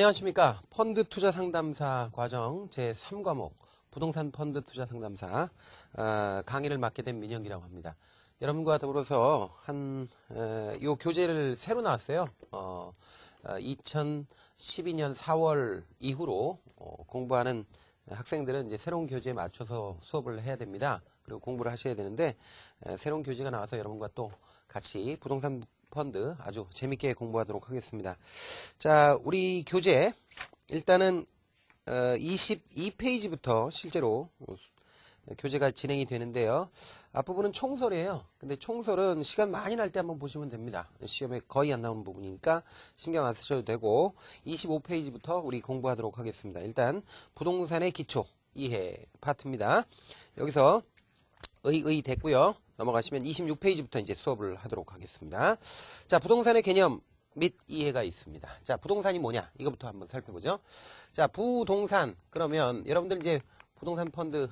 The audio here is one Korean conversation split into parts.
안녕하십니까. 펀드 투자 상담사 과정 제3과목 부동산 펀드 투자 상담사 어, 강의를 맡게 된 민영기라고 합니다. 여러분과 더불어서 한이 어, 교재를 새로 나왔어요. 어, 2012년 어, 4월 이후로 어, 공부하는 학생들은 이제 새로운 교재에 맞춰서 수업을 해야 됩니다. 그리고 공부를 하셔야 되는데 어, 새로운 교재가 나와서 여러분과 또 같이 부동산 펀드 아주 재밌게 공부하도록 하겠습니다. 자, 우리 교재 일단은 22페이지부터 어, 실제로 교재가 진행이 되는데요. 앞부분은 총설이에요. 근데 총설은 시간 많이 날 때 한번 보시면 됩니다. 시험에 거의 안 나오는 부분이니까 신경 안 쓰셔도 되고 25페이지부터 우리 공부하도록 하겠습니다. 일단 부동산의 기초 이해 파트입니다. 여기서 의의 됐고요. 넘어가시면 26페이지부터 이제 수업을 하도록 하겠습니다. 자, 부동산의 개념 및 이해가 있습니다. 자, 부동산이 뭐냐? 이거부터 한번 살펴보죠. 자, 부동산. 그러면 여러분들 이제 부동산 펀드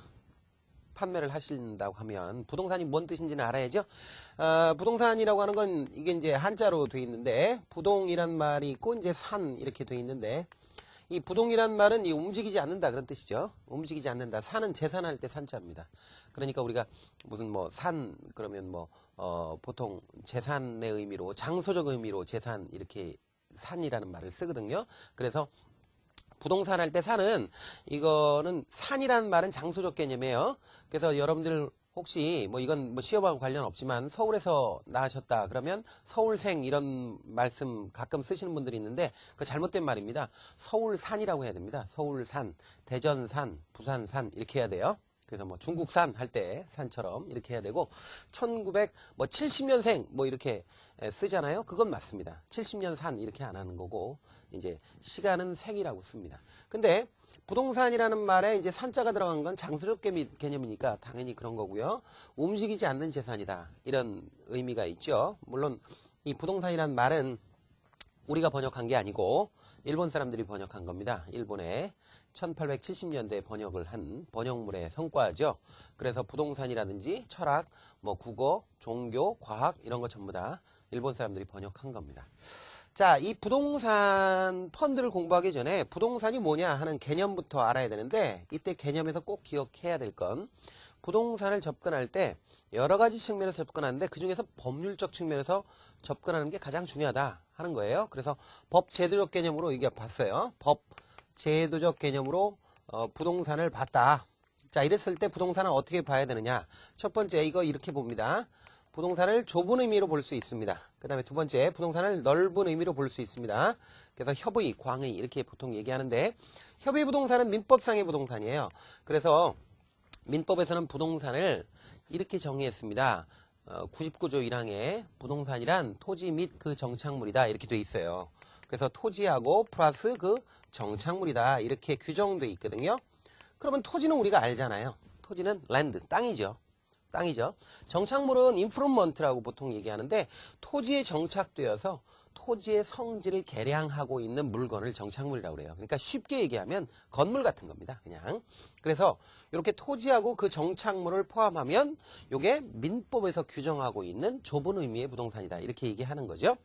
판매를 하신다고 하면 부동산이 뭔 뜻인지는 알아야죠. 어, 부동산이라고 하는 건 이게 이제 한자로 돼 있는데 부동이란 말이 있고 이제 산 이렇게 돼 있는데 이 부동이란 말은 이 움직이지 않는다 그런 뜻이죠. 움직이지 않는다. 산은 재산할 때 산자입니다. 그러니까 우리가 무슨 뭐 산 그러면 뭐어 보통 재산의 의미로 장소적 의미로 재산 이렇게 산이라는 말을 쓰거든요. 그래서 부동산 할 때 산은 이거는 산이라는 말은 장소적 개념이에요. 그래서 여러분들 혹시 뭐 이건 뭐 시험하고 관련 없지만 서울에서 나셨다 그러면 서울생 이런 말씀 가끔 쓰시는 분들이 있는데 그 잘못된 말입니다. 서울산이라고 해야 됩니다. 서울산, 대전산, 부산산 이렇게 해야 돼요. 그래서 뭐 중국산 할 때 산처럼 이렇게 해야 되고 1970년생 뭐, 뭐 이렇게 쓰잖아요. 그건 맞습니다. 70년 산 이렇게 안 하는 거고 이제 시간은 생이라고 씁니다. 근데 부동산이라는 말에 이제 산자가 들어간 건장수게 개념이니까 당연히 그런 거고요. 움직이지 않는 재산이다 이런 의미가 있죠. 물론 이 부동산이라는 말은 우리가 번역한 게 아니고 일본 사람들이 번역한 겁니다. 일본에 1870년대에 번역을 한 번역물의 성과죠. 그래서 부동산이라든지 철학, 뭐 국어, 종교, 과학 이런 것 전부 다 일본 사람들이 번역한 겁니다. 자, 이 부동산 펀드를 공부하기 전에 부동산이 뭐냐 하는 개념부터 알아야 되는데 이때 개념에서 꼭 기억해야 될 건 부동산을 접근할 때 여러 가지 측면에서 접근하는데 그 중에서 법률적 측면에서 접근하는 게 가장 중요하다 하는 거예요. 그래서 법 제도적 개념으로 얘기해 봤어요. 법 제도적 개념으로 어, 부동산을 봤다. 자 이랬을 때 부동산은 어떻게 봐야 되느냐 첫 번째 이거 이렇게 봅니다. 부동산을 좁은 의미로 볼 수 있습니다. 그 다음에 두 번째 부동산을 넓은 의미로 볼 수 있습니다. 그래서 협의, 광의 이렇게 보통 얘기하는데 협의 부동산은 민법상의 부동산이에요. 그래서 민법에서는 부동산을 이렇게 정의했습니다. 99조 어, 1항에 부동산이란 토지 및 그 정착물이다 이렇게 돼 있어요. 그래서 토지하고 플러스 그 정착물이다 이렇게 규정돼 있거든요. 그러면 토지는 우리가 알잖아요. 토지는 랜드, 땅이죠. 땅이죠. 정착물은 인프루먼트라고 보통 얘기하는데 토지에 정착되어서 토지의 성질을 개량하고 있는 물건을 정착물이라고 그래요. 그러니까 쉽게 얘기하면 건물 같은 겁니다. 그냥. 그래서 이렇게 토지하고 그 정착물을 포함하면 이게 민법에서 규정하고 있는 좁은 의미의 부동산이다. 이렇게 얘기하는 거죠.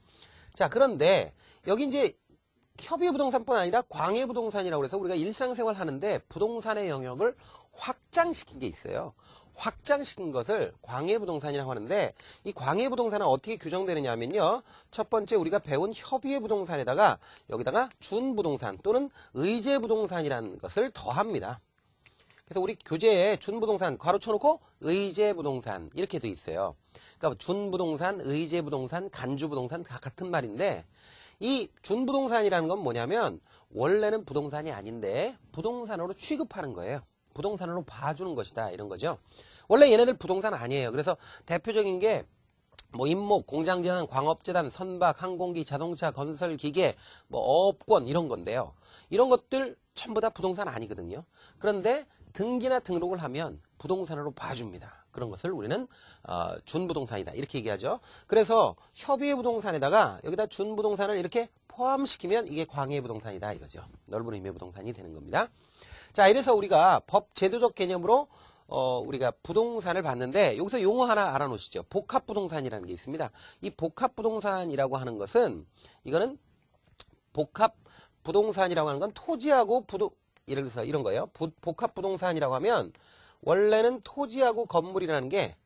자, 그런데 여기 이제 협의 부동산뿐 아니라 광해 부동산이라고 해서 우리가 일상생활 하는데 부동산의 영역을 확장시킨 게 있어요. 확장시킨 것을 광해부동산이라고 하는데 이 광해부동산은 어떻게 규정되느냐면요. 하첫 번째 우리가 배운 협의의 부동산에다가 여기다가 준부동산 또는 의제부동산이라는 것을 더합니다. 그래서 우리 교재에 준부동산 괄호 쳐놓고 의제부동산 이렇게 돼 있어요. 그러니까 준부동산, 의제부동산, 간주부동산 다 같은 말인데 이 준부동산이라는 건 뭐냐면 원래는 부동산이 아닌데 부동산으로 취급하는 거예요. 부동산으로 봐주는 것이다 이런 거죠. 원래 얘네들 부동산 아니에요. 그래서 대표적인 게뭐 임목, 공장재단, 광업재단, 선박, 항공기, 자동차, 건설, 기계, 뭐업권 이런 건데요. 이런 것들 전부 다 부동산 아니거든요. 그런데 등기나 등록을 하면 부동산으로 봐줍니다. 그런 것을 우리는 어, 준부동산이다 이렇게 얘기하죠. 그래서 협의의 부동산에다가 여기다 준부동산을 이렇게 포함시키면 이게 광해 부동산이다 이거죠. 넓은 의미의 부동산이 되는 겁니다. 자 이래서 우리가 법 제도적 개념으로 어, 우리가 부동산을 봤는데 여기서 용어 하나 알아놓으시죠. 복합부동산이라는 게 있습니다. 이 복합부동산이라고 하는 것은 이거는 복합부동산이라고 하는 건 토지하고 부동 예를 들어서 이런 거예요. 복합부동산이라고 하면 원래는 토지하고 건물이라는 게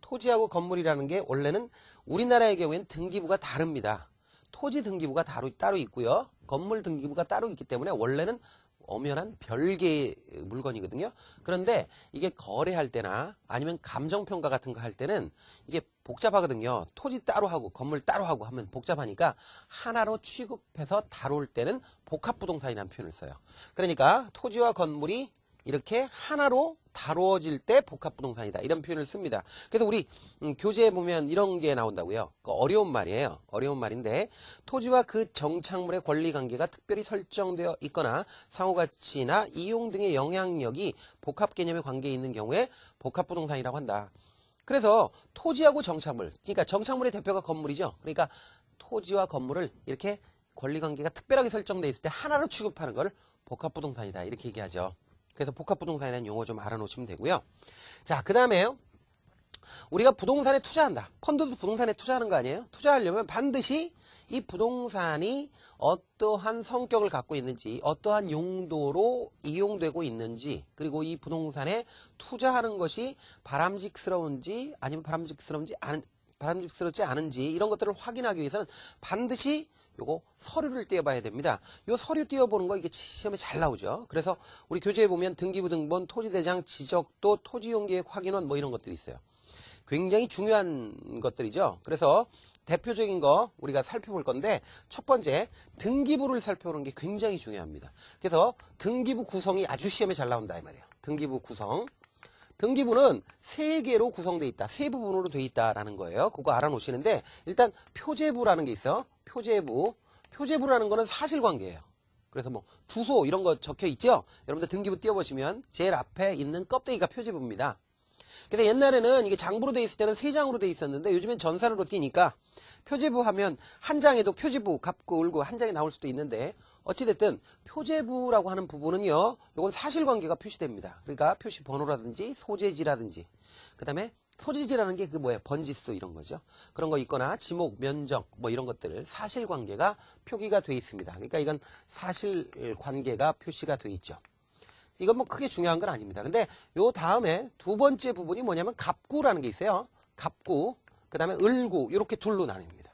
토지하고 건물이라는 게 원래는 우리나라의 경우에는 등기부가 다릅니다. 토지 등기부가 따로, 따로 있고요. 건물 등기부가 따로 있기 때문에 원래는 엄연한 별개의 물건이거든요. 그런데 이게 거래할 때나 아니면 감정평가 같은 거 할 때는 이게 복잡하거든요. 토지 따로 하고 건물 따로 하고 하면 복잡하니까 하나로 취급해서 다룰 때는 복합부동산이라는 표현을 써요. 그러니까 토지와 건물이 이렇게 하나로 다루어질 때 복합부동산이다 이런 표현을 씁니다. 그래서 우리 음, 교재에 보면 이런 게 나온다고요. 그 어려운 말이에요. 어려운 말인데 토지와 그 정착물의 권리관계가 특별히 설정되어 있거나 상호가치나 이용 등의 영향력이 복합개념의 관계에 있는 경우에 복합부동산이라고 한다. 그래서 토지하고 정착물, 그러니까 정착물의 대표가 건물이죠. 그러니까 토지와 건물을 이렇게 권리관계가 특별하게 설정돼 있을 때 하나로 취급하는 걸 복합부동산이다 이렇게 얘기하죠. 그래서 복합부동산이라는 용어 좀 알아놓으시면 되고요. 자, 그 다음에요. 우리가 부동산에 투자한다. 펀드도 부동산에 투자하는 거 아니에요? 투자하려면 반드시 이 부동산이 어떠한 성격을 갖고 있는지, 어떠한 용도로 이용되고 있는지, 그리고 이 부동산에 투자하는 것이 바람직스러운지, 아니면 바람직스러운지, 바람직스럽지 않은지, 이런 것들을 확인하기 위해서는 반드시 요거 서류를 띄어봐야 됩니다. 요 서류 띄어보는 거 이게 시험에 잘 나오죠. 그래서 우리 교재에 보면 등기부 등본, 토지대장, 지적도, 토지용계획 확인원 뭐 이런 것들이 있어요. 굉장히 중요한 것들이죠. 그래서 대표적인 거 우리가 살펴볼 건데 첫 번째 등기부를 살펴보는 게 굉장히 중요합니다. 그래서 등기부 구성이 아주 시험에 잘 나온다 이 말이에요. 등기부 구성. 등기부는 세 개로 구성되어 있다. 세 부분으로 돼 있다라는 거예요. 그거 알아놓으시는데 일단 표제부라는 게 있어. 요 표제부. 표제부라는 거는 사실관계예요. 그래서 뭐 주소 이런 거 적혀 있죠? 여러분들 등기부 띄워보시면 제일 앞에 있는 껍데기가 표제부입니다. 그래서 옛날에는 이게 장부로 돼 있을 때는 세 장으로 돼 있었는데 요즘엔 전산으로 띄니까 표제부 하면 한 장에도 표제부 갚고 울고 한 장이 나올 수도 있는데 어찌됐든 표제부라고 하는 부분은요. 이건 사실관계가 표시됩니다. 그러니까 표시 번호라든지 소재지라든지 그 다음에 소지지라는게그 뭐예요? 번지수 이런 거죠. 그런 거 있거나 지목, 면적 뭐 이런 것들을 사실관계가 표기가 돼 있습니다. 그러니까 이건 사실관계가 표시가 돼 있죠. 이건 뭐 크게 중요한 건 아닙니다. 근데 요 다음에 두 번째 부분이 뭐냐면 갑구라는 게 있어요. 갑구, 그 다음에 을구 이렇게 둘로 나뉩니다.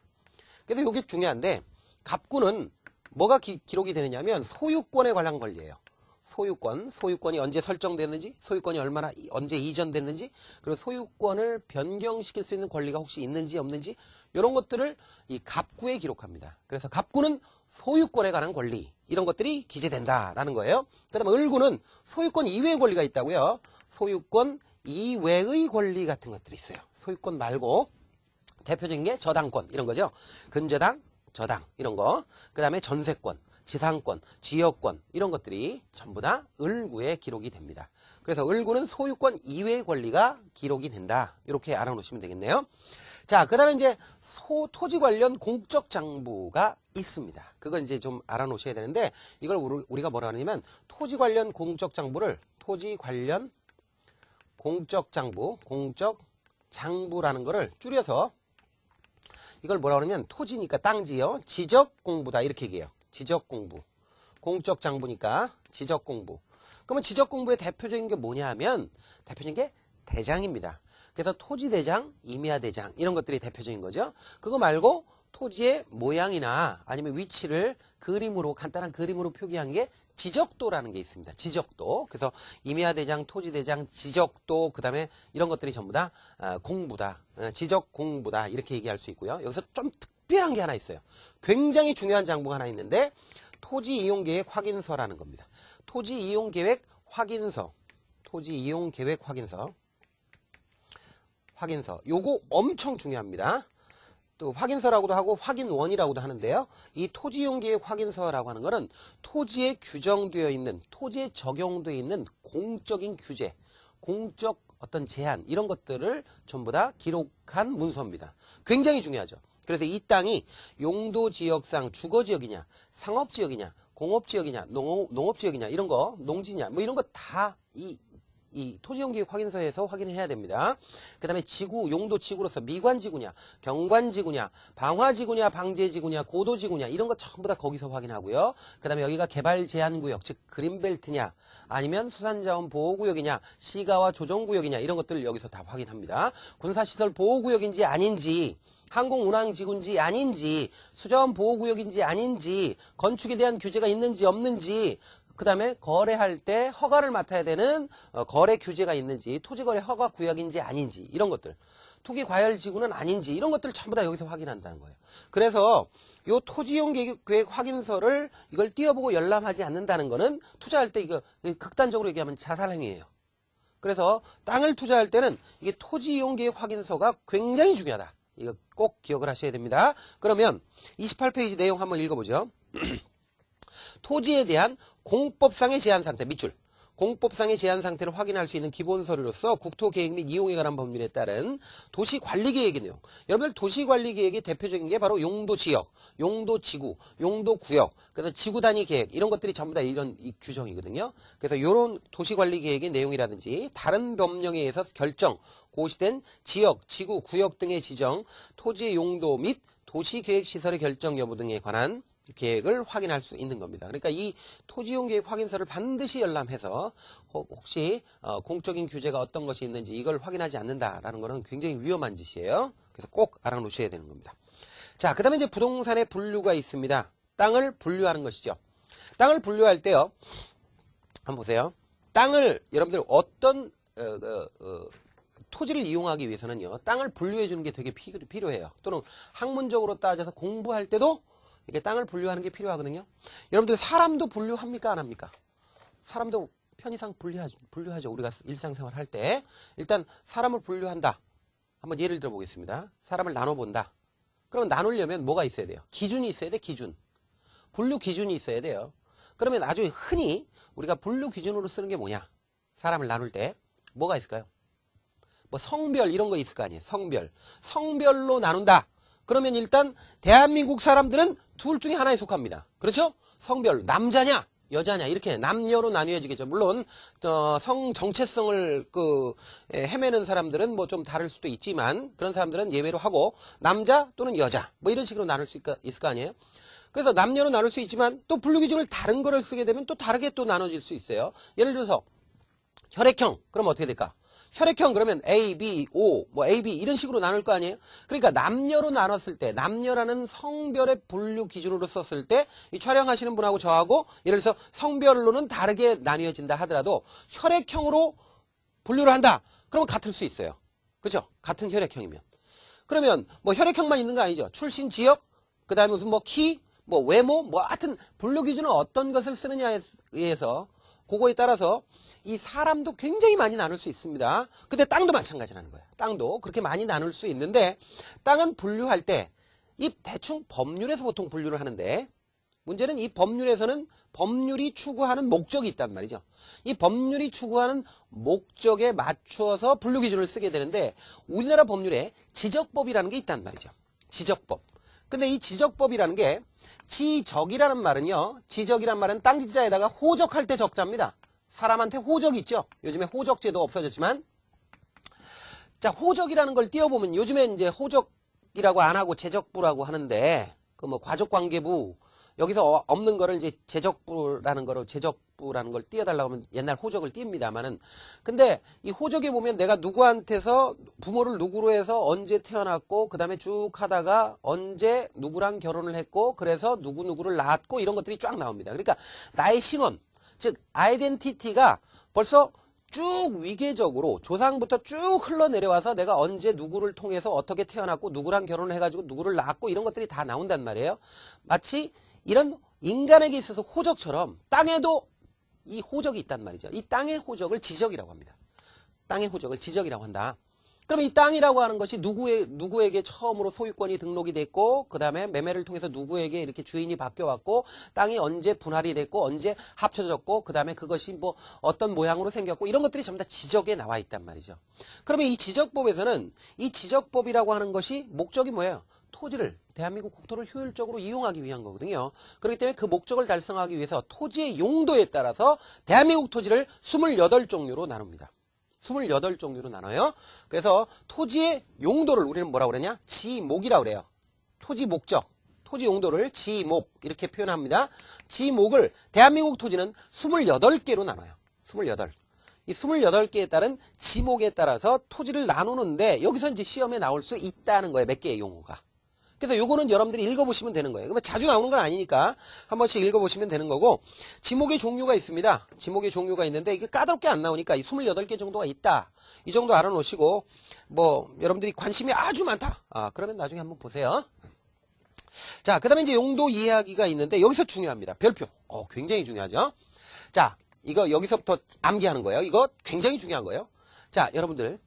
그래서 이게 중요한데 갑구는 뭐가 기, 록이 되느냐면 소유권에 관한 권리예요. 소유권, 소유권이 언제 설정됐는지, 소유권이 얼마나 언제 이전됐는지, 그리고 소유권을 변경시킬 수 있는 권리가 혹시 있는지 없는지 이런 것들을 이 갑구에 기록합니다. 그래서 갑구는 소유권에 관한 권리 이런 것들이 기재된다라는 거예요. 그다음에 을구는 소유권 이외의 권리가 있다고요. 소유권 이외의 권리 같은 것들이 있어요. 소유권 말고 대표적인 게 저당권 이런 거죠. 근저당, 저당 이런 거. 그다음에 전세권. 지상권, 지역권 이런 것들이 전부 다 을구에 기록이 됩니다. 그래서 을구는 소유권 이외의 권리가 기록이 된다. 이렇게 알아놓으시면 되겠네요. 자, 그 다음에 이제 소, 토지 관련 공적 장부가 있습니다. 그걸 이제 좀 알아놓으셔야 되는데 이걸 우리가 뭐라 하냐면 토지 관련 공적 장부를 토지 관련 공적 장부, 공적 장부라는 거를 줄여서 이걸 뭐라 그러면 토지니까 땅지요. 지적 공부다 이렇게 얘기해요. 지적 공부. 공적 장부니까 지적 공부. 그러면 지적 공부의 대표적인 게 뭐냐 하면 대표적인 게 대장입니다. 그래서 토지 대장, 임야 대장 이런 것들이 대표적인 거죠. 그거 말고 토지의 모양이나 아니면 위치를 그림으로 간단한 그림으로 표기한 게 지적도라는 게 있습니다. 지적도. 그래서 임야 대장, 토지 대장, 지적도 그다음에 이런 것들이 전부 다 아, 공부다. 아, 지적 공부다 이렇게 얘기할 수 있고요. 여기서 좀특 특별한 게 하나 있어요. 굉장히 중요한 장부가 하나 있는데 토지 이용 계획 확인서라는 겁니다. 토지 이용 계획 확인서. 토지 이용 계획 확인서. 확인서. 요거 엄청 중요합니다. 또 확인서라고도 하고 확인원이라고도 하는데요. 이 토지 이용 계획 확인서라고 하는 것은 토지에 규정되어 있는 토지에 적용되어 있는 공적인 규제, 공적 어떤 제한 이런 것들을 전부 다 기록한 문서입니다. 굉장히 중요하죠. 그래서 이 땅이 용도 지역상 주거 지역이냐, 상업 지역이냐, 공업 지역이냐, 농업, 지역이냐 이런 거, 농지냐 뭐 이런 거 다 이 이 토지용기획 확인서에서 확인해야 됩니다. 그 다음에 지구, 용도 지구로서 미관지구냐, 경관지구냐, 방화지구냐, 방제지구냐, 고도지구냐 이런 거 전부 다 거기서 확인하고요. 그 다음에 여기가 개발 제한구역, 즉 그린벨트냐 아니면 수산자원보호구역이냐, 시가와 조정구역이냐 이런 것들 여기서 다 확인합니다. 군사시설 보호구역인지 아닌지 항공운항지구인지 아닌지 수자원보호구역인지 아닌지 건축에 대한 규제가 있는지 없는지 그 다음에 거래할 때 허가를 맡아야 되는 어, 거래 규제가 있는지 토지거래 허가 구역인지 아닌지 이런 것들 투기 과열 지구는 아닌지 이런 것들을 전부 다 여기서 확인한다는 거예요. 그래서 요 토지용 계획 확인서를 이걸 띄워보고 열람하지 않는다는 거는 투자할 때 이거 극단적으로 얘기하면 자살 행위예요. 그래서 땅을 투자할 때는 이게 토지용 계획 확인서가 굉장히 중요하다. 이거 꼭 기억을 하셔야 됩니다. 그러면 28페이지 내용 한번 읽어보죠. 토지에 대한 공법상의 제한 상태 밑줄. 공법상의 제한 상태를 확인할 수 있는 기본 서류로서 국토계획 및 이용에 관한 법률에 따른 도시관리계획이네요 여러분들 도시관리계획의 대표적인 게 바로 용도지역, 용도지구, 용도구역, 그래서 지구단위 계획 이런 것들이 전부 다 이런 규정이거든요. 그래서 이런 도시관리계획의 내용이라든지 다른 법령에 의해서 결정, 고시된 지역, 지구, 구역 등의 지정, 토지의 용도 및 도시계획시설의 결정 여부 등에 관한 계획을 확인할 수 있는 겁니다. 그러니까 이 토지용 계획 확인서를 반드시 열람해서 혹시 어, 공적인 규제가 어떤 것이 있는지 이걸 확인하지 않는다라는 것은 굉장히 위험한 짓이에요. 그래서 꼭 알아놓으셔야 되는 겁니다. 자, 그 다음에 이제 부동산의 분류가 있습니다. 땅을 분류하는 것이죠. 땅을 분류할 때요. 한번 보세요. 땅을 여러분들 어떤 어, 어, 어, 토지를 이용하기 위해서는요. 땅을 분류해 주는 게 되게 필요해요. 또는 학문적으로 따져서 공부할 때도 이렇게 땅을 분류하는 게 필요하거든요. 여러분들 사람도 분류합니까? 안 합니까? 사람도 편의상 분류하죠. 분류하죠. 우리가 일상생활 할 때. 일단 사람을 분류한다. 한번 예를 들어 보겠습니다. 사람을 나눠본다. 그러면 나누려면 뭐가 있어야 돼요? 기준이 있어야 돼, 기준. 분류 기준이 있어야 돼요. 그러면 아주 흔히 우리가 분류 기준으로 쓰는 게 뭐냐? 사람을 나눌 때 뭐가 있을까요? 뭐 성별 이런 거 있을 거 아니에요. 성별. 성별로 나눈다. 그러면 일단 대한민국 사람들은 둘 중에 하나에 속합니다. 그렇죠? 성별 남자냐 여자냐 이렇게 남녀로 나뉘어지겠죠. 물론 어, 성 정체성을 그 헤매는 사람들은 뭐 좀 다를 수도 있지만 그런 사람들은 예외로 하고 남자 또는 여자 뭐 이런 식으로 나눌 수 있, 있을 거 아니에요. 그래서 남녀로 나눌 수 있지만 또 분류 기준을 다른 거를 쓰게 되면 또 다르게 또 나눠질 수 있어요. 예를 들어서 혈액형 그럼 어떻게 될까? 혈액형 그러면 A, B, O, 뭐 A, B 이런 식으로 나눌 거 아니에요? 그러니까 남녀로 나눴을 때 남녀라는 성별의 분류 기준으로 썼을 때이 촬영하시는 분하고 저하고 예를 들어서 성별로는 다르게 나뉘어진다 하더라도 혈액형으로 분류를 한다. 그러면 같을 수 있어요. 그죠? 같은 혈액형이면. 그러면 뭐 혈액형만 있는 거 아니죠? 출신 지역, 그 다음에 무슨 뭐 키, 뭐 외모, 뭐 하여튼 분류 기준은 어떤 것을 쓰느냐에 의해서 그거에 따라서 이 사람도 굉장히 많이 나눌 수 있습니다. 근데 땅도 마찬가지라는 거예요. 땅도 그렇게 많이 나눌 수 있는데 땅은 분류할 때 이 대충 법률에서 보통 분류를 하는데 문제는 이 법률에서는 법률이 추구하는 목적이 있단 말이죠. 이 법률이 추구하는 목적에 맞추어서 분류 기준을 쓰게 되는데 우리나라 법률에 지적법이라는 게 있단 말이죠. 지적법. 근데 이 지적법이라는 게 지적이라는 말은요. 지적이라는 말은 땅지자에다가 호적할 때 적자입니다. 사람한테 호적 있죠. 요즘에 호적 제도 없어졌지만 자 호적이라는 걸 띄워보면 요즘에 이제 호적이라고 안 하고 제적부라고 하는데 그뭐 과족관계부 여기서 어, 없는 거를 이제 제적부라는 거로 제적부라는 걸 띄어달라고 하면 옛날 호적을 띄니다만은 근데 이 호적에 보면 내가 누구한테서 부모를 누구로 해서 언제 태어났고 그 다음에 쭉 하다가 언제 누구랑 결혼을 했고 그래서 누구누구를 낳았고 이런 것들이 쫙 나옵니다. 그러니까 나의 신원 즉 아이덴티티가 벌써 쭉 위계적으로 조상부터 쭉 흘러내려와서 내가 언제 누구를 통해서 어떻게 태어났고 누구랑 결혼을 해가지고 누구를 낳았고 이런 것들이 다 나온단 말이에요. 마치 이런 인간에게 있어서 호적처럼 땅에도 이 호적이 있단 말이죠. 이 땅의 호적을 지적이라고 합니다. 땅의 호적을 지적이라고 한다. 그럼 이 땅이라고 하는 것이 누구의, 누구에게 처음으로 소유권이 등록이 됐고 그 다음에 매매를 통해서 누구에게 이렇게 주인이 바뀌어왔고 땅이 언제 분할이 됐고 언제 합쳐졌고 그 다음에 그것이 뭐 어떤 모양으로 생겼고 이런 것들이 전부 다 지적에 나와 있단 말이죠. 그러면 이 지적법에서는 이 지적법이라고 하는 것이 목적이 뭐예요? 토지를 대한민국 국토를 효율적으로 이용하기 위한 거거든요. 그렇기 때문에 그 목적을 달성하기 위해서 토지의 용도에 따라서 대한민국 토지를 28종류로 나눕니다. 28종류로 나눠요. 그래서 토지의 용도를 우리는 뭐라 고 그러냐? 지목이라고 그래요. 토지 목적, 토지 용도를 지목 이렇게 표현합니다. 지목을 대한민국 토지는 28개로 나눠요. 28. 이 28개에 따른 지목에 따라서 토지를 나누는데 여기서 이제 시험에 나올 수 있다는 거예요. 몇 개의 용어가. 그래서 요거는 여러분들이 읽어보시면 되는 거예요. 그러면 그러니까 자주 나오는 건 아니니까 한 번씩 읽어보시면 되는 거고 지목의 종류가 있습니다. 지목의 종류가 있는데 이게 까다롭게 안 나오니까 28개 정도가 있다. 이 정도 알아놓으시고 뭐 여러분들이 관심이 아주 많다. 아 그러면 나중에 한번 보세요. 자, 그 다음에 이제 용도 이해하기가 있는데 여기서 중요합니다. 별표. 어, 굉장히 중요하죠. 자, 이거 여기서부터 암기하는 거예요. 이거 굉장히 중요한 거예요. 자, 여러분들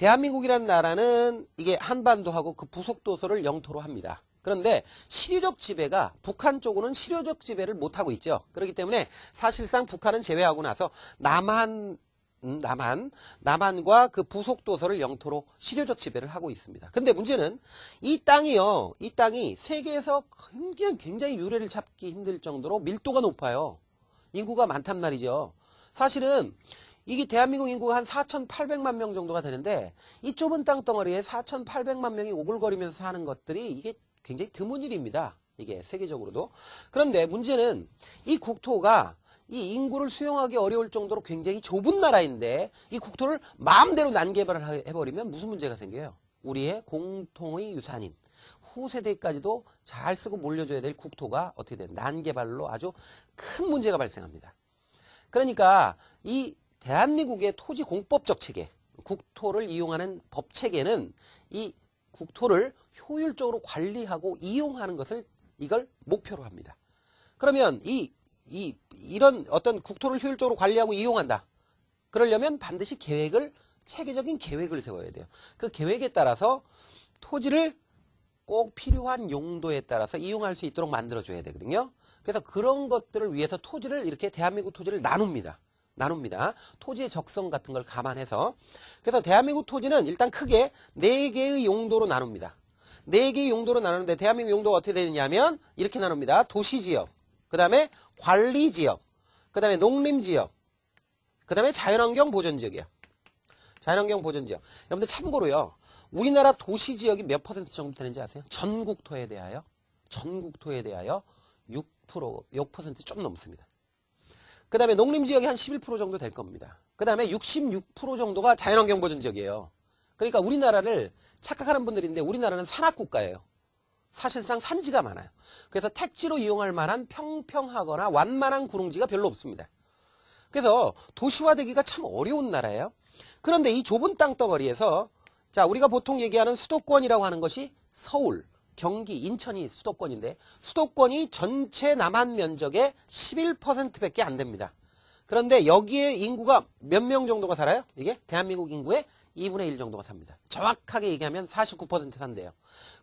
대한민국이라는 나라는 이게 한반도하고 그 부속도서를 영토로 합니다. 그런데 실효적 지배가 북한 쪽으로는 실효적 지배를 못하고 있죠. 그렇기 때문에 사실상 북한은 제외하고 나서 남한 음, 남한, 남한과 그 부속도서를 영토로 실효적 지배를 하고 있습니다. 근데 문제는 이 땅이요, 이 땅이 세계에서 굉장히, 굉장히 유래를 잡기 힘들 정도로 밀도가 높아요. 인구가 많단 말이죠. 사실은 이게 대한민국 인구가 한 4,800만 명 정도가 되는데 이 좁은 땅덩어리에 4,800만 명이 오글거리면서 사는 것들이 이게 굉장히 드문 일입니다. 이게 세계적으로도. 그런데 문제는 이 국토가 이 인구를 수용하기 어려울 정도로 굉장히 좁은 나라인데 이 국토를 마음대로 난개발을 해버리면 무슨 문제가 생겨요? 우리의 공통의 유산인 후세대까지도 잘 쓰고 몰려줘야 될 국토가 어떻게 된 난개발로 아주 큰 문제가 발생합니다. 그러니까 이 대한민국의 토지 공법적 체계, 국토를 이용하는 법 체계는 이 국토를 효율적으로 관리하고 이용하는 것을 이걸 목표로 합니다. 그러면 이, 이 이런 어떤 국토를 효율적으로 관리하고 이용한다. 그러려면 반드시 계획을 체계적인 계획을 세워야 돼요. 그 계획에 따라서 토지를 꼭 필요한 용도에 따라서 이용할 수 있도록 만들어줘야 되거든요. 그래서 그런 것들을 위해서 토지를 이렇게 대한민국 토지를 나눕니다. 나눕니다. 토지의 적성 같은 걸 감안해서 그래서 대한민국 토지는 일단 크게 4개의 용도로 나눕니다. 4개의 용도로 나누는데 대한민국 용도가 어떻게 되느냐면 하 이렇게 나눕니다. 도시지역, 그 다음에 관리지역, 그 다음에 농림지역, 그 다음에 자연환경 보존지역이요 자연환경 보존지역. 여러분들 참고로요. 우리나라 도시지역이 몇 퍼센트 정도 되는지 아세요? 전국토에 대하여 전국토에 대하여 6%, 6%좀 넘습니다. 그 다음에 농림지역이 한 11% 정도 될 겁니다. 그 다음에 66% 정도가 자연환경 보전 지역이에요. 그러니까 우리나라를 착각하는 분들인데 우리나라는 산악국가예요. 사실상 산지가 많아요. 그래서 택지로 이용할 만한 평평하거나 완만한 구릉지가 별로 없습니다. 그래서 도시화되기가 참 어려운 나라예요. 그런데 이 좁은 땅덩어리에서 자 우리가 보통 얘기하는 수도권이라고 하는 것이 서울, 경기, 인천이 수도권인데 수도권이 전체 남한 면적의 11%밖에 안 됩니다. 그런데 여기에 인구가 몇 명 정도가 살아요? 이게 대한민국 인구의 2분의 1 정도가 삽니다. 정확하게 얘기하면 49% 산대요.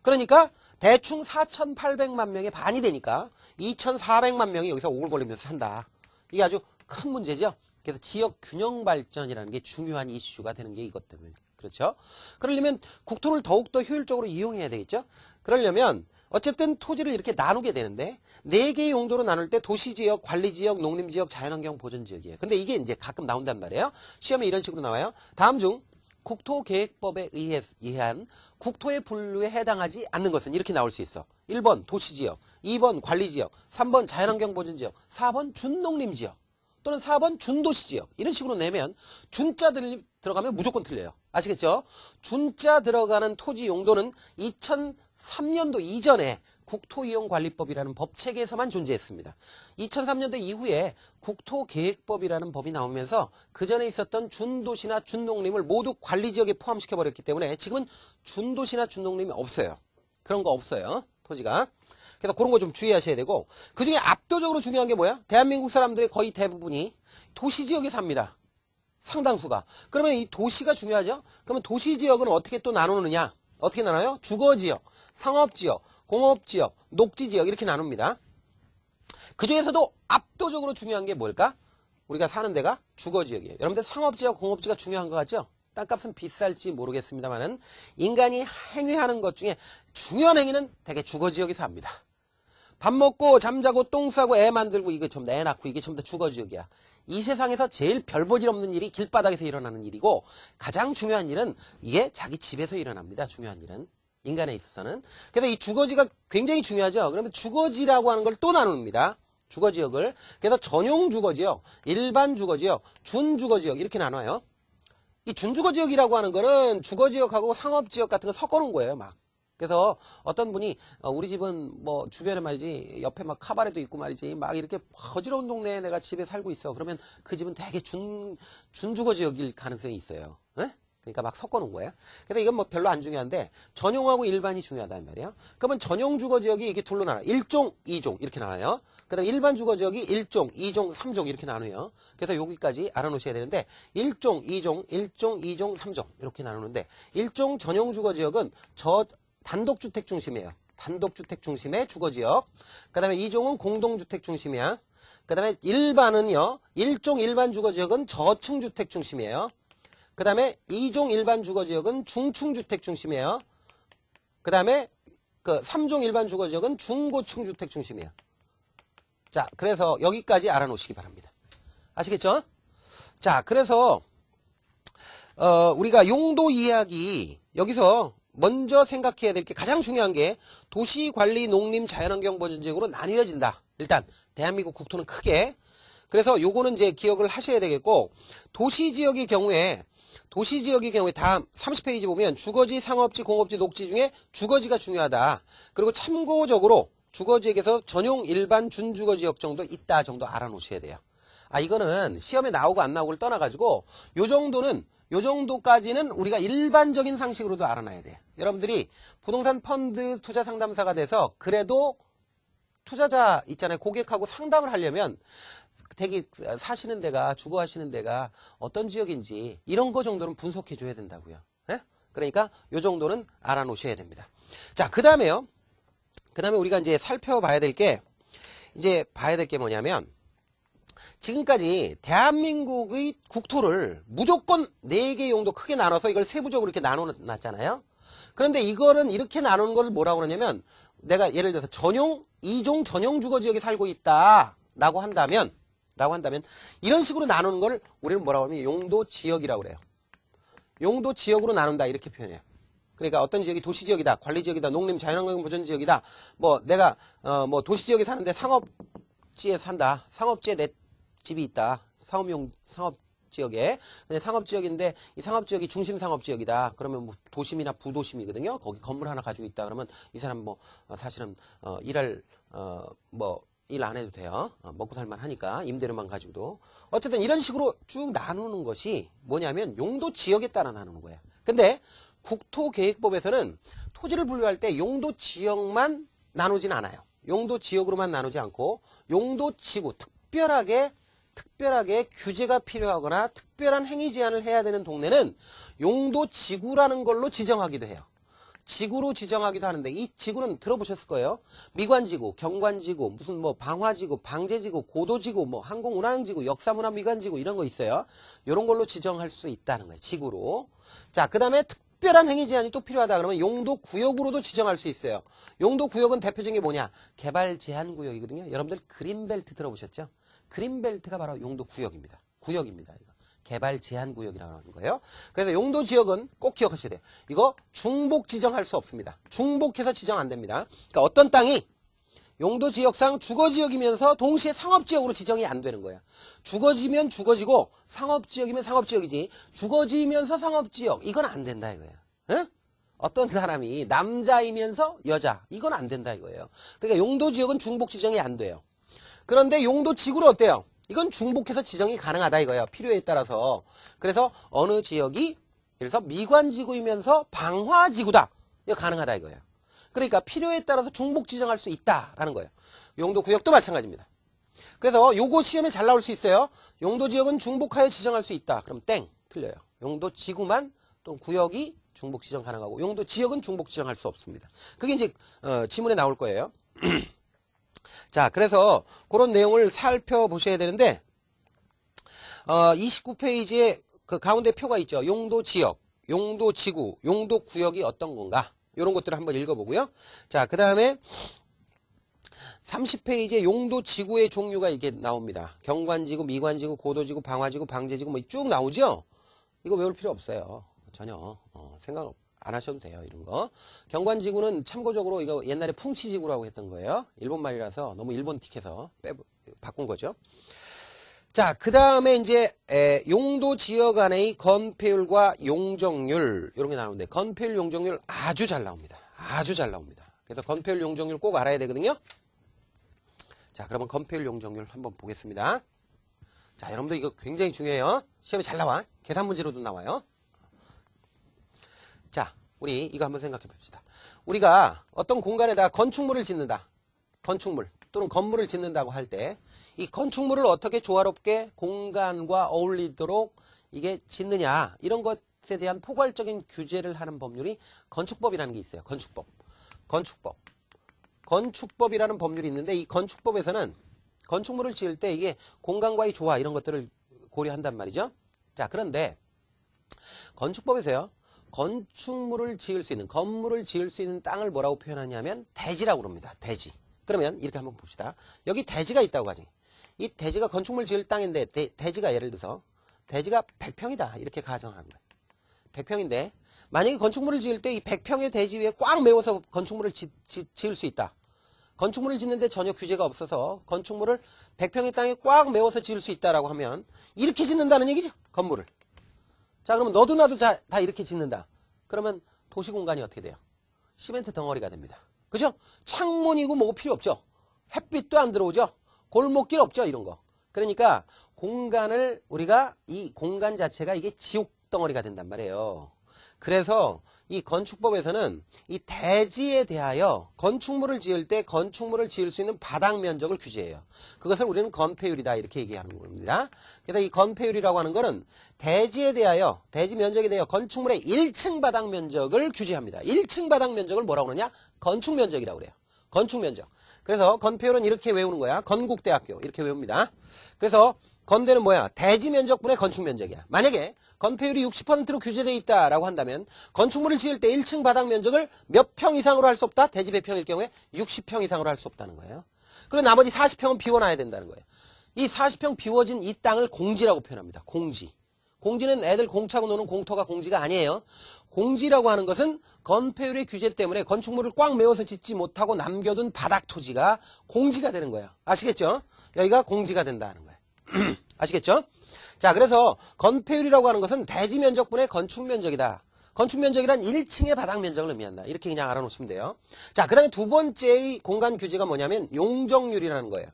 그러니까 대충 4,800만 명의 반이 되니까 2,400만 명이 여기서 오글거리면서 산다. 이게 아주 큰 문제죠. 그래서 지역 균형 발전이라는 게 중요한 이슈가 되는 게 이것 때문에. 그렇죠? 그러려면 국토를 더욱더 효율적으로 이용해야 되겠죠? 그러려면 어쨌든 토지를 이렇게 나누게 되는데 네 개의 용도로 나눌 때 도시지역, 관리지역, 농림지역, 자연환경 보존지역이에요. 근데 이게 이제 가끔 나온단 말이에요. 시험에 이런 식으로 나와요. 다음 중 국토계획법에 의한 국토의 분류에 해당하지 않는 것은 이렇게 나올 수 있어. 1번 도시지역, 2번 관리지역, 3번 자연환경 보존지역, 4번 준농림지역 또는 4번 준도시지역 이런 식으로 내면 준자 들림 들어가면 무조건 틀려요. 아시겠죠? 준자 들어가는 토지 용도는 2003년도 이전에 국토이용관리법이라는 법체계에서만 존재했습니다. 2003년도 이후에 국토계획법이라는 법이 나오면서 그 전에 있었던 준도시나 준농림을 모두 관리지역에 포함시켜버렸기 때문에 지금은 준도시나 준농림이 없어요. 그런 거 없어요. 토지가. 그래서 그런 거 좀 주의하셔야 되고 그중에 압도적으로 중요한 게 뭐야? 대한민국 사람들의 거의 대부분이 도시지역에 삽니다. 상당수가. 그러면 이 도시가 중요하죠. 그러면 도시 지역은 어떻게 또 나누느냐? 어떻게 나눠요? 주거 지역, 상업 지역, 공업 지역, 녹지 지역 이렇게 나눕니다. 그 중에서도 압도적으로 중요한 게 뭘까? 우리가 사는 데가 주거 지역이에요. 여러분들 상업 지역, 공업 지가 중요한 것 같죠? 땅값은 비쌀지 모르겠습니다만은 인간이 행위하는 것 중에 중요한 행위는 대개 주거 지역에서 합니다. 밥 먹고 잠자고 똥 싸고 애 만들고 이거 전부 애 낳고 이게 전부 다 주거지역이야. 이 세상에서 제일 별 볼일 없는 일이 길바닥에서 일어나는 일이고 가장 중요한 일은 이게 자기 집에서 일어납니다. 중요한 일은. 인간에 있어서는. 그래서 이 주거지가 굉장히 중요하죠. 그러면 주거지라고 하는 걸 또 나눕니다. 주거지역을. 그래서 전용 주거지역, 일반 주거지역, 준주거지역 이렇게 나눠요. 이 준주거지역이라고 하는 거는 주거지역하고 상업지역 같은 거 섞어놓은 거예요. 막. 그래서 어떤 분이 어, 우리 집은 뭐 주변에 말이지 옆에 막 카바레도 있고 말이지 막 이렇게 어지러운 동네에 내가 집에 살고 있어 그러면 그 집은 되게 준 준주거 지역일 가능성이 있어요. 에? 예? 그러니까 막 섞어놓은 거예요. 그래서 이건 뭐 별로 안 중요한데 전용하고 일반이 중요하단 말이에요. 그러면 전용 주거 지역이 이렇게 둘로 나눠. 1종, 2종 이렇게 나와요. 그다음 일반 주거 지역이 1종, 2종, 3종 이렇게 나눠요. 그래서 여기까지 알아놓으셔야 되는데 1종, 2종, 1종, 2종, 3종 이렇게 나누는데 1종 전용 주거 지역은 저 단독주택 중심이에요. 단독주택 중심의 주거지역. 그 다음에 2종은 공동주택 중심이야. 그 다음에 일반은요. 1종 일반 주거지역은 저층주택 중심이에요. 그 다음에 2종 일반 주거지역은 중층주택 중심이에요. 그 다음에 그 3종 일반 주거지역은 중고층 주택 중심이에요. 자, 그래서 여기까지 알아놓으시기 바랍니다. 아시겠죠? 자, 그래서 어, 우리가 용도 이야기 여기서 먼저 생각해야 될 게 가장 중요한 게 도시관리, 농림, 자연환경 보전지역으로 나뉘어진다. 일단 대한민국 국토는 크게 그래서 요거는 이제 기억을 하셔야 되겠고 도시지역의 경우에 도시지역의 경우에 다음 30페이지 보면 주거지, 상업지, 공업지, 녹지 중에 주거지가 중요하다. 그리고 참고적으로 주거지역에서 전용 일반 준주거지역 정도 있다 정도 알아놓으셔야 돼요. 아 이거는 시험에 나오고 안 나오고를 떠나가지고 요 정도는 요 정도까지는 우리가 일반적인 상식으로도 알아놔야 돼요. 여러분들이 부동산 펀드 투자 상담사가 돼서 그래도 투자자 있잖아요. 고객하고 상담을 하려면 되게 사시는 데가 주거 하시는 데가 어떤 지역인지 이런 거 정도는 분석해 줘야 된다고요. 네? 그러니까 요 정도는 알아 놓으셔야 됩니다. 자, 그다음에요. 그다음에 우리가 이제 살펴봐야 될 게 이제 봐야 될 게 뭐냐면 지금까지 대한민국의 국토를 무조건 4개 용도 크게 나눠서 이걸 세부적으로 이렇게 나눠놨잖아요. 그런데 이거는 이렇게 나누는 걸 뭐라고 그러냐면 내가 예를 들어서 전용, 이종 전용 주거 지역에 살고 있다 라고 한다면 라고 한다면 이런 식으로 나누는 걸 우리는 뭐라고 하면 용도 지역이라고 그래요. 용도 지역으로 나눈다 이렇게 표현해요. 그러니까 어떤 지역이 도시 지역이다, 관리 지역이다, 농림 자연환경 보전 지역이다. 뭐 내가 어뭐 도시 지역에 사는데 상업지에 산다. 상업지에 내 집이 있다. 사업용 상업 지역에 근데 상업 지역인데 이 상업 지역이 중심 상업 지역이다. 그러면 뭐 도심이나 부도심이거든요. 거기 건물 하나 가지고 있다. 그러면 이 사람 뭐 어, 사실은 어, 일할 어, 뭐일 안 해도 돼요. 어, 먹고 살만 하니까 임대료만 가지고도 어쨌든 이런 식으로 쭉 나누는 것이 뭐냐면 용도 지역에 따라 나누는 거예요. 근데 국토계획법에서는 토지를 분류할 때 용도 지역만 나누진 않아요. 용도 지역으로만 나누지 않고 용도 지구 특별하게 특별하게 규제가 필요하거나 특별한 행위 제한을 해야 되는 동네는 용도 지구라는 걸로 지정하기도 해요. 지구로 지정하기도 하는데 이 지구는 들어보셨을 거예요. 미관지구, 경관지구, 무슨 뭐 방화지구, 방제지구, 고도지구, 뭐 항공운항지구, 역사문화미관지구 이런 거 있어요. 이런 걸로 지정할 수 있다는 거예요. 지구로. 자, 그 다음에 특 특별한 행위 제한이 또 필요하다 그러면 용도 구역으로도 지정할 수 있어요. 용도 구역은 대표적인 게 뭐냐? 개발 제한 구역이거든요. 여러분들 그린벨트 들어보셨죠? 그린벨트가 바로 용도 구역입니다. 구역입니다. 이거. 개발 제한 구역이라고 하는 거예요. 그래서 용도 지역은 꼭 기억하셔야 돼요. 이거 중복 지정할 수 없습니다. 중복해서 지정 안 됩니다. 그러니까 어떤 땅이 용도 지역상 주거 지역이면서 동시에 상업 지역으로 지정이 안 되는 거야. 주거지면 주거지고 상업 지역이면 상업 지역이지. 주거지면서 상업 지역 이건 안 된다 이거야. 에? 어떤 사람이 남자이면서 여자 이건 안 된다 이거예요. 그러니까 용도 지역은 중복 지정이 안 돼요. 그런데 용도 지구는 어때요? 이건 중복해서 지정이 가능하다 이거예요. 필요에 따라서. 그래서 어느 지역이 예를 들어서 미관지구이면서 방화지구다. 이거 가능하다 이거예요. 그러니까 필요에 따라서 중복 지정할 수 있다라는 거예요. 용도 구역도 마찬가지입니다. 그래서 요거 시험에 잘 나올 수 있어요. 용도 지역은 중복하여 지정할 수 있다. 그럼 땡 틀려요. 용도 지구만 또는 구역이 중복 지정 가능하고 용도 지역은 중복 지정할 수 없습니다. 그게 이제 어, 지문에 나올 거예요. 자, 그래서 그런 내용을 살펴보셔야 되는데 어, 29페이지에 그 가운데 표가 있죠. 용도 지역, 용도 지구, 용도 구역이 어떤 건가? 이런 것들을 한번 읽어보고요. 자, 그 다음에 30페이지에 용도 지구의 종류가 이게 나옵니다. 경관지구, 미관지구, 고도지구, 방화지구, 방제지구 뭐 쭉 나오죠? 이거 외울 필요 없어요. 전혀 어, 생각 안 하셔도 돼요. 이런 거. 경관지구는 참고적으로 이거 옛날에 풍치지구라고 했던 거예요. 일본말이라서 너무 일본 틱해서 빼, 바꾼 거죠. 자, 그 다음에 이제 에, 용도 지역 안의 건폐율과 용적률 이런 게 나오는데 건폐율 용적률 아주 잘 나옵니다. 아주 잘 나옵니다. 그래서 건폐율 용적률 꼭 알아야 되거든요. 자, 그러면 건폐율 용적률 한번 보겠습니다. 자, 여러분들 이거 굉장히 중요해요. 시험에 잘 나와. 계산 문제로도 나와요. 자, 우리 이거 한번 생각해 봅시다. 우리가 어떤 공간에다 건축물을 짓는다. 건축물 또는 건물을 짓는다고 할때 이 건축물을 어떻게 조화롭게 공간과 어울리도록 이게 짓느냐 이런 것에 대한 포괄적인 규제를 하는 법률이 건축법이라는 게 있어요. 건축법. 건축법. 건축법이라는 법률이 있는데 이 건축법에서는 건축물을 지을 때 이게 공간과의 조화 이런 것들을 고려한단 말이죠. 자, 그런데 건축법에서요. 건축물을 지을 수 있는 건물을 지을 수 있는 땅을 뭐라고 표현하냐면 대지라고 그럽니다. 대지. 그러면 이렇게 한번 봅시다. 여기 대지가 있다고 하죠 이 대지가 건축물 지을 땅인데 대, 지가 예를 들어서 대지가 100평이다 이렇게 가정하는 거예요 100평인데 만약에 건축물을 지을 때 이 100평의 대지 위에 꽉 메워서 건축물을 지, 지, 지을 수 있다. 건축물을 짓는데 전혀 규제가 없어서 건축물을 100평의 땅에 꽉 메워서 지을 수 있다라고 하면 이렇게 짓는다는 얘기죠. 건물을. 자 그러면 너도 나도 자, 다 이렇게 짓는다. 그러면 도시 공간이 어떻게 돼요? 시멘트 덩어리가 됩니다. 그죠? 창문이고 뭐고 필요 없죠. 햇빛도 안 들어오죠. 골목길 없죠 이런 거 그러니까 공간을 우리가 이 공간 자체가 이게 지옥 덩어리가 된단 말이에요 그래서 이 건축법에서는 이 대지에 대하여 건축물을 지을 때 건축물을 지을 수 있는 바닥 면적을 규제해요. 그것을 우리는 건폐율이다 이렇게 얘기하는 겁니다. 그래서 이 건폐율이라고 하는 거는 대지에 대하여 대지 면적에 대하여 건축물의 1층 바닥 면적을 규제합니다. 1층 바닥 면적을 뭐라고 그러냐? 건축 면적이라고 그래요. 건축 면적. 그래서 건폐율은 이렇게 외우는 거야. 건국대학교 이렇게 외웁니다. 그래서 건대는 뭐야? 대지 면적분의 건축 면적이야. 만약에 건폐율이 60%로 규제돼 있다라고 한다면 건축물을 지을 때 1층 바닥 면적을 몇 평 이상으로 할 수 없다? 대지 배평일 경우에 60평 이상으로 할 수 없다는 거예요. 그리고 나머지 40평은 비워놔야 된다는 거예요. 이 40평 비워진 이 땅을 공지라고 표현합니다. 공지. 공지는 애들 공차고 노는 공터가 공지가 아니에요. 공지라고 하는 것은 건폐율의 규제 때문에 건축물을 꽉 메워서 짓지 못하고 남겨둔 바닥 토지가 공지가 되는 거예요. 아시겠죠? 여기가 공지가 된다는 거예요. 아시겠죠? 자, 그래서 건폐율이라고 하는 것은 대지 면적분의 건축 면적이다. 건축 면적이란 1층의 바닥 면적을 의미한다. 이렇게 그냥 알아놓으시면 돼요. 자, 그 다음에 두 번째의 공간 규제가 뭐냐면 용적률이라는 거예요.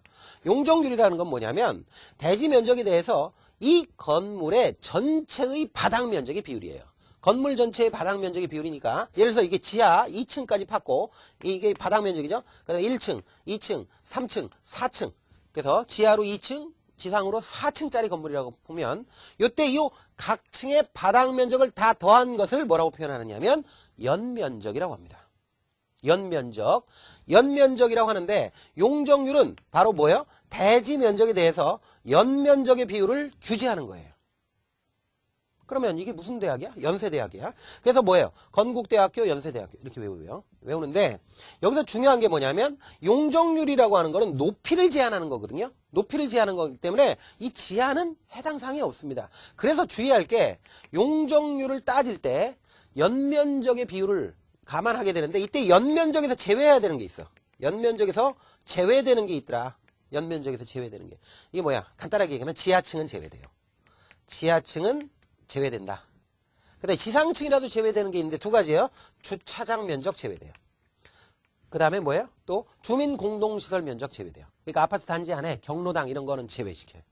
용적률이라는 건 뭐냐면 대지 면적에 대해서 이 건물의 전체의 바닥 면적의 비율이에요. 건물 전체의 바닥 면적의 비율이니까 예를 들어서 이게 지하 2층까지 팠고 이게 바닥 면적이죠. 그다음 1층, 2층, 3층, 4층. 그래서 지하로 2층, 지상으로 4층짜리 건물이라고 보면 이때 이각 층의 바닥 면적을 다 더한 것을 뭐라고 표현하느냐면 연면적이라고 합니다. 연면적. 연면적이라고 하는데 용적률은 바로 뭐예요? 대지 면적에 대해서 연면적의 비율을 규제하는 거예요. 그러면 이게 무슨 대학이야? 연세대학이야. 그래서 뭐예요? 건국대학교, 연세대학교 이렇게 외우요. 고 외우는데 여기서 중요한 게 뭐냐면 용적률이라고 하는 거는 높이를 제한하는 거거든요. 높이를 제한하는 거기 때문에 이 지하는 해당 사항이 없습니다. 그래서 주의할 게 용적률을 따질 때 연면적의 비율을 감안하게 되는데 이때 연면적에서 제외해야 되는 게 있어. 연면적에서 제외되는 게 있더라. 연면적에서 제외되는 게. 이게 뭐야? 간단하게 얘기하면 지하층은 제외돼요. 지하층은 제외된다. 근데 지상층이라도 제외되는 게 있는데 두 가지예요. 주차장 면적 제외돼요. 그 다음에 뭐예요? 또 주민 공동시설 면적 제외돼요. 그러니까 아파트 단지 안에 경로당 이런 거는 제외시켜요.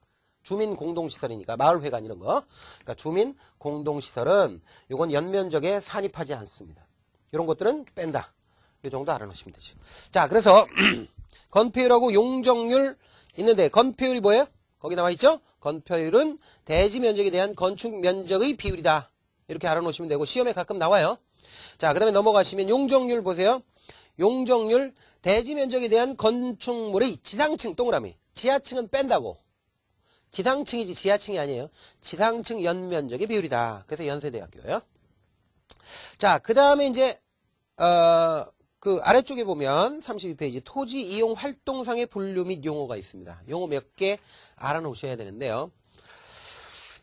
주민 공동시설이니까 마을회관 이런 거. 그러니까 주민 공동시설은 이건 연면적에 산입하지 않습니다. 이런 것들은 뺀다. 이 정도 알아놓으시면 되죠. 자, 그래서 건폐율하고 용적률 있는데 건폐율이 뭐예요? 거기 나와 있죠? 건폐율은 대지 면적에 대한 건축 면적의 비율이다. 이렇게 알아놓으시면 되고 시험에 가끔 나와요. 자, 그 다음에 넘어가시면 용적률 보세요. 용적률 대지 면적에 대한 건축물의 지상층 동그라미. 지하층은 뺀다고. 지상층이지 지하층이 아니에요. 지상층 연면적의 비율이다. 그래서 연세대학교예요. 자, 그 다음에 이제 어, 그 아래쪽에 보면 32페이지 토지 이용 활동상의 분류 및 용어가 있습니다. 용어 몇 개 알아놓으셔야 되는데요.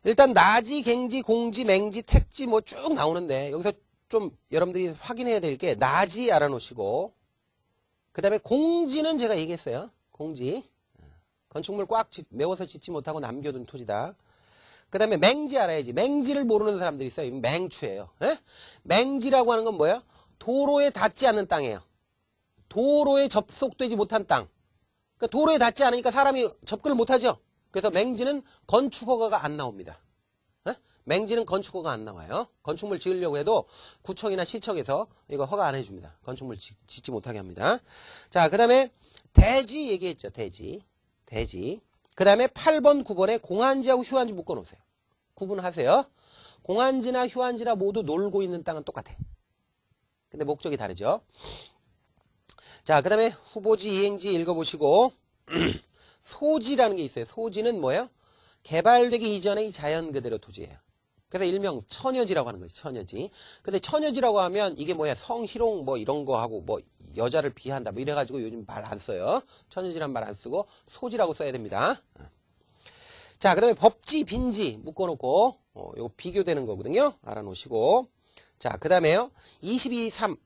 일단 나지, 갱지, 공지, 맹지, 택지 뭐 쭉 나오는데 여기서 좀 여러분들이 확인해야 될 게 나지 알아놓으시고 그 다음에 공지는 제가 얘기했어요. 공지. 건축물 꽉 지, 메워서 짓지 못하고 남겨둔 토지다. 그 다음에 맹지 알아야지. 맹지를 모르는 사람들이 있어요. 맹추예요. 에? 예? 맹지라고 하는 건 뭐야? 도로에 닿지 않는 땅이에요. 도로에 접속되지 못한 땅. 그러니까 도로에 닿지 않으니까 사람이 접근을 못하죠. 그래서 맹지는 건축허가가 안 나옵니다. 에? 어? 맹지는 건축허가 안 나와요. 건축물 지으려고 해도 구청이나 시청에서 이거 허가 안 해줍니다. 건축물 지, 짓지 못하게 합니다. 자, 그 다음에 대지 얘기했죠. 대지. 대지. 그 다음에 8번, 9번에 공안지하고휴안지 묶어놓으세요. 구분하세요. 공안지나휴안지나 모두 놀고 있는 땅은 똑같아. 근데 목적이 다르죠. 자, 그 다음에 후보지 이행지 읽어보시고 소지라는 게 있어요. 소지는 뭐예요? 개발되기 이전의 자연 그대로 토지예요. 그래서 일명 천여지라고 하는 거지 천여지. 근데 천여지라고 하면 이게 뭐야 성희롱 뭐 이런 거 하고 뭐 여자를 비한다 뭐 이래가지고 요즘 말 안 써요. 천여지란 말 안 쓰고 소지라고 써야 됩니다. 자, 그 다음에 법지, 빈지 묶어놓고 어, 요거 비교되는 거거든요. 알아놓으시고 자, 그 다음에요. 22, 22번,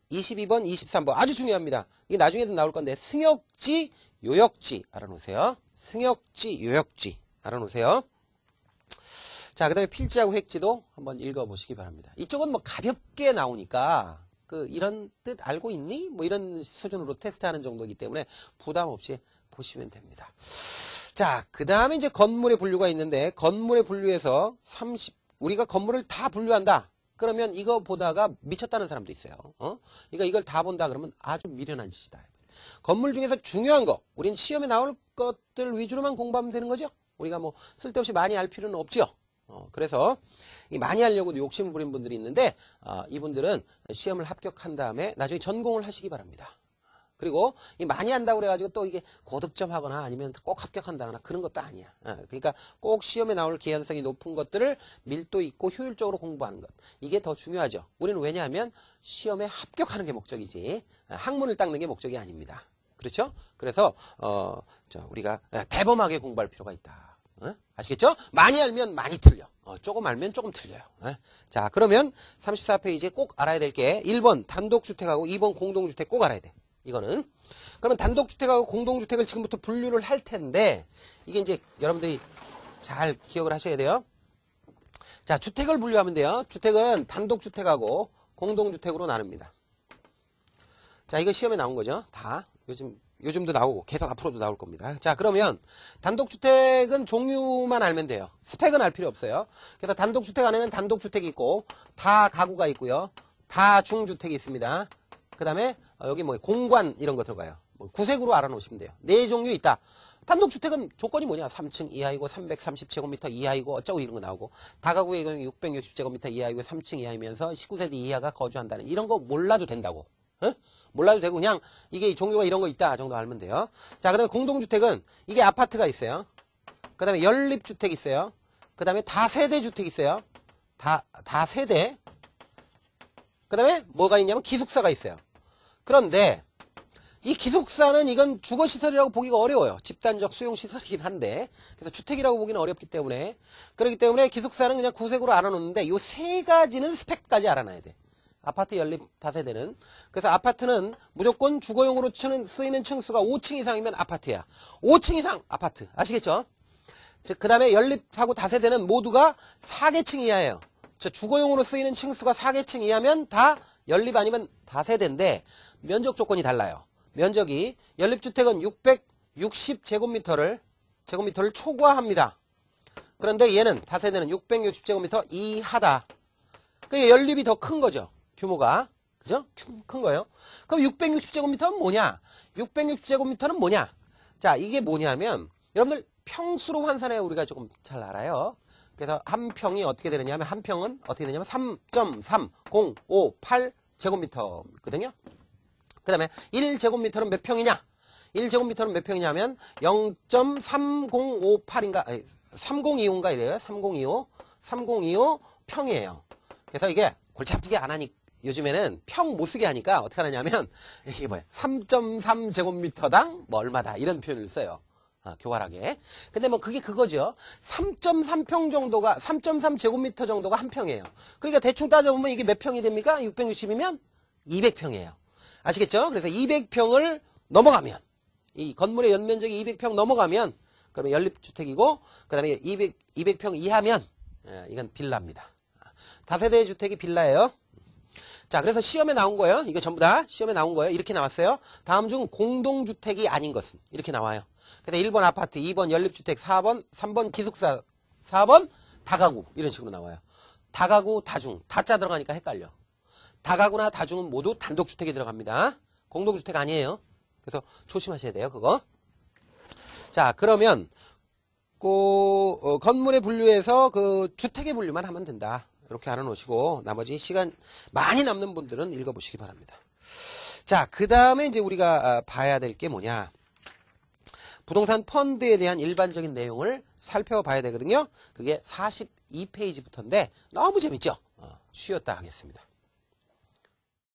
23번. 아주 중요합니다. 이게 나중에도 나올 건데, 승역지, 요역지. 알아놓으세요. 승역지, 요역지. 알아놓으세요. 자, 그 다음에 필지하고 획지도 한번 읽어보시기 바랍니다. 이쪽은 뭐 가볍게 나오니까, 그, 이런 뜻 알고 있니? 뭐 이런 수준으로 테스트하는 정도이기 때문에 부담 없이 보시면 됩니다. 자, 그 다음에 이제 건물의 분류가 있는데, 건물의 분류에서 30, 우리가 건물을 다 분류한다. 그러면 이거 보다가 미쳤다는 사람도 있어요. 어? 그러니까 이걸 다 본다 그러면 아주 미련한 짓이다. 건물 중에서 중요한 거, 우린 시험에 나올 것들 위주로만 공부하면 되는 거죠. 우리가 뭐 쓸데없이 많이 알 필요는 없죠 어, 그래서 많이 하려고 욕심 을 부린 분들이 있는데 어, 이분들은 시험을 합격한 다음에 나중에 전공을 하시기 바랍니다. 그리고 많이 한다고 그래가지고 또 이게 고득점 하거나 아니면 꼭 합격한다거나 그런 것도 아니야. 어, 그러니까 꼭 시험에 나올 개연성이 높은 것들을 밀도 있고 효율적으로 공부하는 것. 이게 더 중요하죠. 우리는 왜냐하면 시험에 합격하는 게 목적이지 어, 학문을 닦는 게 목적이 아닙니다. 그렇죠? 그래서 어, 우리가 대범하게 공부할 필요가 있다. 어? 아시겠죠? 많이 알면 많이 틀려. 어, 조금 알면 조금 틀려요. 어? 자, 그러면 34페이지에 꼭 알아야 될 게 1번 단독주택하고 2번 공동주택 꼭 알아야 돼. 이거는. 그러면 단독주택하고 공동주택을 지금부터 분류를 할 텐데 이게 이제 여러분들이 잘 기억을 하셔야 돼요. 자, 주택을 분류하면 돼요. 주택은 단독주택하고 공동주택으로 나눕니다. 자, 이거 시험에 나온 거죠. 다. 요즘, 요즘도 나오고 계속 앞으로도 나올 겁니다. 자, 그러면 단독주택은 종류만 알면 돼요. 스펙은 알 필요 없어요. 그래서 단독주택 안에는 단독주택이 있고, 다 가구가 있고요. 다 중주택이 있습니다. 그 다음에 어, 여기 뭐 공관 이런 거 들어가요. 뭐 구색으로 알아놓으시면 돼요. 네 종류 있다. 단독주택은 조건이 뭐냐? 3층 이하이고 330제곱미터 이하이고 어쩌고 이런 거 나오고 다가구의 경우 660제곱미터 이하이고 3층 이하이면서 19세대 이하가 거주한다는 이런 거 몰라도 된다고. 어? 몰라도 되고 그냥 이게 종류가 이런 거 있다 정도 알면 돼요. 자, 그 다음에 공동주택은 이게 아파트가 있어요. 그 다음에 연립주택 있어요. 그 다음에 다세대주택 있어요. 다, 다세대. 그 다음에 뭐가 있냐면 기숙사가 있어요. 그런데 이 기숙사는 이건 주거시설이라고 보기가 어려워요. 집단적 수용시설이긴 한데 그래서 주택이라고 보기는 어렵기 때문에 그렇기 때문에 기숙사는 그냥 구색으로 알아놓는데 이 세 가지는 스펙까지 알아놔야 돼. 아파트 연립 다세대는 그래서 아파트는 무조건 주거용으로 치는, 쓰이는 층수가 5층 이상이면 아파트야. 5층 이상 아파트 아시겠죠? 그 다음에 연립하고 다세대는 모두가 4계층 이하예요. 자, 주거용으로 쓰이는 층수가 4계층 이하면 다 연립 아니면 다세대인데 면적 조건이 달라요. 면적이 연립주택은 660제곱미터를 제곱미터를 초과합니다. 그런데 얘는 다세대는 660제곱미터 이하다. 그러니까 연립이 더 큰 거죠. 규모가. 그죠? 큰 거예요. 그럼 660제곱미터는 뭐냐? 660제곱미터는 뭐냐? 자, 이게 뭐냐면 여러분들 평수로 환산해 우리가 조금 잘 알아요. 그래서 한 평이 어떻게 되느냐 하면 한 평은 어떻게 되냐면 3.3058 제곱미터거든요. 그 다음에 1제곱미터는 몇 평이냐? 1제곱미터는 몇 평이냐면 0.3058인가 3025인가 이래요. 3025 3025 평이에요. 그래서 이게 골치 아프게 안 하니 요즘에는 평 못 쓰게 하니까 어떻게 하냐면 이게 뭐야? 3.3제곱미터당 뭐 얼마다 이런 표현을 써요. 아, 교활하게. 근데 뭐 그게 그거죠. 3.3평 정도가 3.3 제곱미터 정도가 한 평이에요. 그러니까 대충 따져보면 이게 몇 평이 됩니까? 660이면 200평이에요. 아시겠죠? 그래서 200평을 넘어가면 이 건물의 연면적이 200평 넘어가면 그러면 연립주택이고 그다음에 200 200평 이하면 예, 이건 빌라입니다. 다세대 주택이 빌라예요. 자, 그래서 시험에 나온 거예요. 이거 전부 다 시험에 나온 거예요. 이렇게 나왔어요. 다음 중 공동주택이 아닌 것은 이렇게 나와요. 그래서 1번 아파트, 2번 연립주택, 4번, 3번 기숙사, 4번 다가구 이런 식으로 나와요. 다가구, 다중, 다짜 들어가니까 헷갈려. 다가구나 다중은 모두 단독주택에 들어갑니다. 공동주택 아니에요. 그래서 조심하셔야 돼요. 그거. 자 그러면 고, 어, 건물의 분류에서 그 주택의 분류만 하면 된다. 이렇게 알아놓으시고 나머지 시간 많이 남는 분들은 읽어보시기 바랍니다. 자, 그 다음에 이제 우리가 아, 봐야 될 게 뭐냐. 부동산 펀드에 대한 일반적인 내용을 살펴봐야 되거든요. 그게 42페이지부터인데 너무 재밌죠? 어, 쉬었다 하겠습니다.